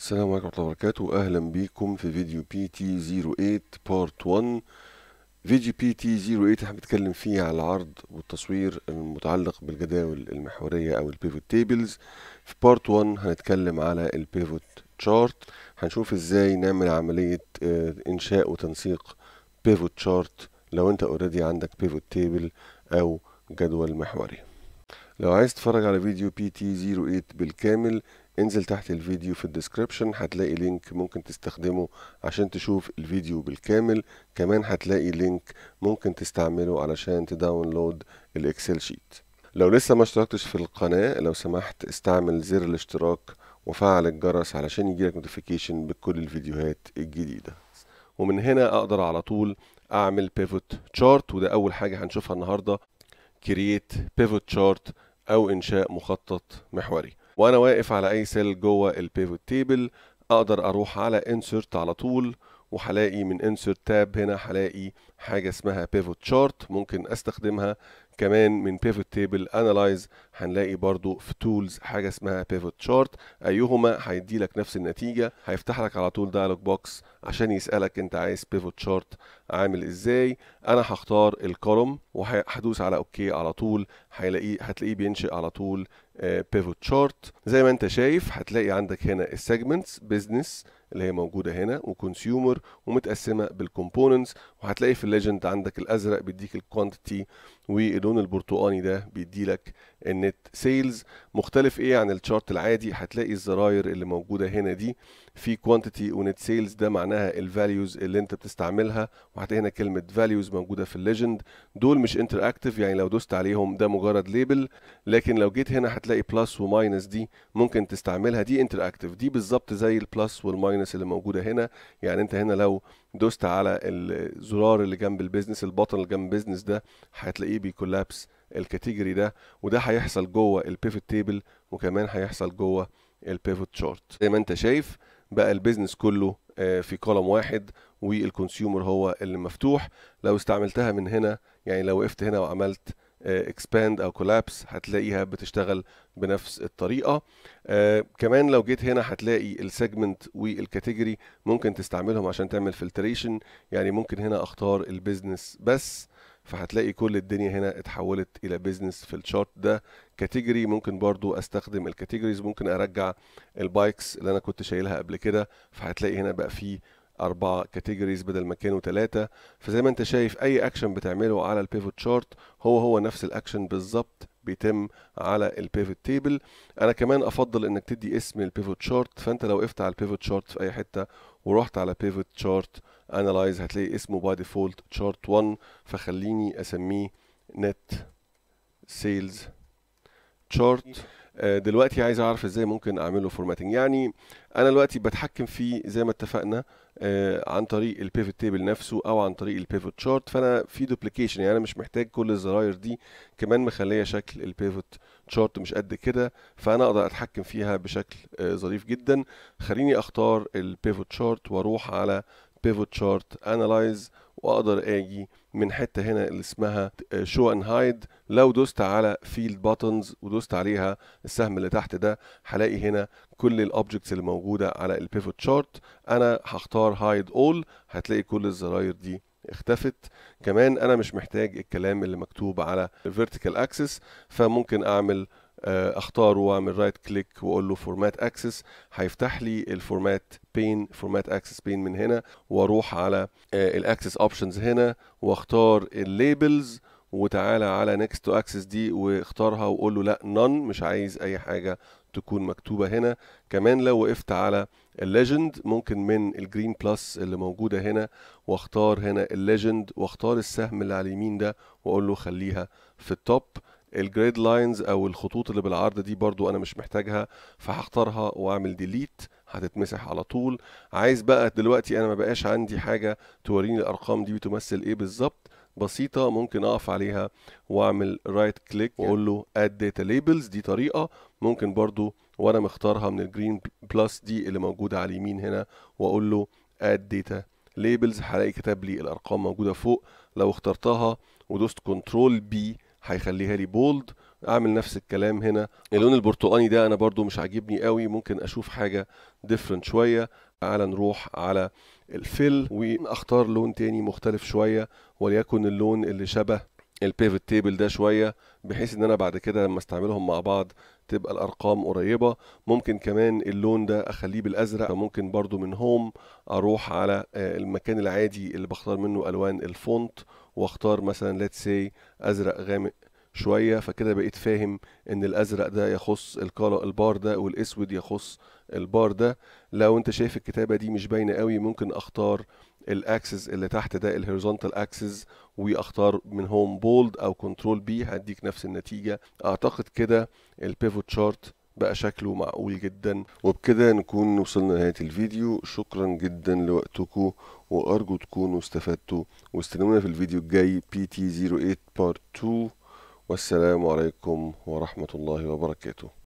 السلام عليكم ورحمة الله وبركاته أهلا بيكم في فيديو بي تي 08 بارت 1 فيديو بي تي 08 احنا بنتكلم فيه على العرض والتصوير المتعلق بالجداول المحورية أو البيفوت تيبلز في بارت 1 هنتكلم على البيفوت تشارت هنشوف ازاي نعمل عملية آه، إنشاء وتنسيق بيفوت تشارت لو انت اوريدي عندك بيفوت تيبل أو جدول محوري لو عايز تتفرج على فيديو بي تي 08 بالكامل انزل تحت الفيديو في الديسكريبشن هتلاقي لينك ممكن تستخدمه عشان تشوف الفيديو بالكامل كمان هتلاقي لينك ممكن تستعمله علشان تداونلود الاكسل شيت لو لسه ما اشتركتش في القناة لو سمحت استعمل زر الاشتراك وفعل الجرس علشان يجيلك نوتيفيكيشن بكل الفيديوهات الجديدة ومن هنا اقدر على طول اعمل بيفوت شارت وده اول حاجة هنشوفها النهاردة كرييت بيفوت شارت او انشاء مخطط محوري وانا واقف على اي سيل جوه البيفوت تيبل اقدر اروح على انسرت على طول وهلاقي من انسرت تاب هنا هلاقي حاجه اسمها بيفوت شارت ممكن استخدمها كمان من بيفوت تيبل انالايز هنلاقي برضو في تولز حاجه اسمها بيفوت شارت ايهما هيدي لك نفس النتيجه هيفتح لك على طول دايلوج بوكس عشان يسالك انت عايز بيفوت شارت عامل ازاي انا هختار الكولوم وهدوس على اوكي على طول هيلاقيه هتلاقيه بينشئ على طول بيفوت آه، شورت زي ما انت شايف هتلاقي عندك هنا السيجمنتس بزنس اللي هي موجوده هنا وكونسيومر ومتقسمه بالكومبوننتس وهتلاقي في الليجند عندك الازرق بيديك الكوانتيتي واللون البرتقاني ده بيديلك النت سيلز مختلف ايه عن الشارت العادي هتلاقي الزراير اللي موجوده هنا دي في كوانتيتي ونت سيلز ده معناها الفاليوز اللي انت بتستعملها وهتلاقي هنا كلمه فاليوز موجوده في الليجند دول مش انتراكتيف يعني لو دوست عليهم ده مجرد ليبل لكن لو جيت هنا هتلاقي بلس وماينس دي ممكن تستعملها دي انتراكتيف دي بالظبط زي البلس والماينس الماينس اللي موجوده هنا يعني انت هنا لو دوست على الزرار اللي جنب البيزنس البطن اللي جنب البيزنس ده هتلاقيه بيكولابس الكاتيجوري ده وده هيحصل جوه البيفوت تيبل وكمان هيحصل جوه البيفوت شارت زي ما انت شايف بقى البيزنس كله آه، في كولم واحد والكونسيومر هو اللي مفتوح لو استعملتها من هنا يعني لو وقفت هنا وعملت اكسباند آه، او كولابس هتلاقيها بتشتغل بنفس الطريقه آه، كمان لو جيت هنا هتلاقي السيجمنت والكاتيجوري ممكن تستعملهم عشان تعمل فلتريشن يعني ممكن هنا اختار البيزنس بس فهتلاقي كل الدنيا هنا اتحولت الى بيزنس في الشارت ده كاتيجوري ممكن برضو استخدم الكاتيجوريز ممكن ارجع البايكس اللي انا كنت شايلها قبل كده فهتلاقي هنا بقى فيه اربعه كاتيجوريز بدل ما كانوا ثلاثه فزي ما انت شايف اي اكشن بتعمله على البيفوت شارت هو هو نفس الاكشن بالظبط بيتم على البيفوت تيبل انا كمان افضل انك تدي اسم البيفوت شارت فانت لو وقفت على البيفوت شارت في اي حته ورحت على بيفوت chart أنالايز هتلاقي اسمه باي ديفولت chart 1 فخليني اسميه نت سيلز chart آه، دلوقتي عايز اعرف ازاي ممكن اعمل له فورماتنج يعني انا دلوقتي بتحكم فيه زي ما اتفقنا آه، عن طريق البيفوت تيبل نفسه او عن طريق البيفوت شارت فانا في دوبليكيشن يعني انا مش محتاج كل الزراير دي كمان مخليه شكل البيفوت شارت مش قد كده فانا اقدر اتحكم فيها بشكل آه، ظريف جدا خليني اختار البيفوت شارت واروح على بيفوت شارت انالايز واقدر اجي من حته هنا اللي اسمها شو ان هايد لو دوست على فيلد باتنز ودوست عليها السهم اللي تحت ده هلاقي هنا كل الاوبجكتس اللي موجوده على البيفوت شارت انا هختار هايد اول هتلاقي كل الزراير دي اختفت كمان انا مش محتاج الكلام اللي مكتوب على الفيرتيكال اكسس فممكن اعمل اختاره واعمل رايت كليك واقول له فورمات اكسس هيفتح لي الفورمات بين فورمات اكسس بين من هنا واروح على آه، الاكسس اوبشنز هنا واختار الليبلز وتعالى على نيكست تو اكسس دي واختارها وقول له لا نون مش عايز اي حاجه تكون مكتوبه هنا كمان لو وقفت على الليجند ممكن من الجرين بلس اللي موجوده هنا واختار هنا الليجند واختار السهم اللي على اليمين ده واقول له خليها في التوب الجريد لاينز او الخطوط اللي بالعرض دي برضو انا مش محتاجها فهختارها واعمل ديليت هتتمسح على طول عايز بقى دلوقتي انا ما بقاش عندي حاجه توريني الارقام دي بتمثل ايه بالظبط بسيطه ممكن اقف عليها واعمل رايت كليك واقول له اد داتا ليبلز دي طريقه ممكن برضو وانا مختارها من الجرين بلس دي اللي موجوده على اليمين هنا واقول له اد داتا ليبلز هلاقي كتب لي الارقام موجوده فوق لو اخترتها ودوست كنترول بي هيخليها لي بولد اعمل نفس الكلام هنا اللون البرتقاني ده انا برضو مش عاجبني قوي ممكن اشوف حاجه ديفرنت شويه تعالى نروح على الفل واختار لون تاني مختلف شويه وليكن اللون اللي شبه البيفت تيبل ده شويه بحيث ان انا بعد كده لما استعملهم مع بعض تبقى الارقام قريبه ممكن كمان اللون ده اخليه بالازرق فممكن برضو من هوم اروح على آه، المكان العادي اللي بختار منه الوان الفونت واختار مثلا ليتس سي ازرق غامق شويه فكده بقيت فاهم ان الازرق ده يخص الكالا البار ده والاسود يخص البار ده لو انت شايف الكتابه دي مش باينه قوي ممكن اختار الاكسس اللي تحت ده الهوريزونتال اكسس واختار من هوم بولد او كنترول بي هديك نفس النتيجه اعتقد كده البيفوت شارت بقى شكله معقول جدا وبكده نكون وصلنا لنهاية الفيديو شكرا جدا لوقتكم وأرجو تكونوا استفدتوا واستنونا في الفيديو الجاي PT08 Part 2 والسلام عليكم ورحمة الله وبركاته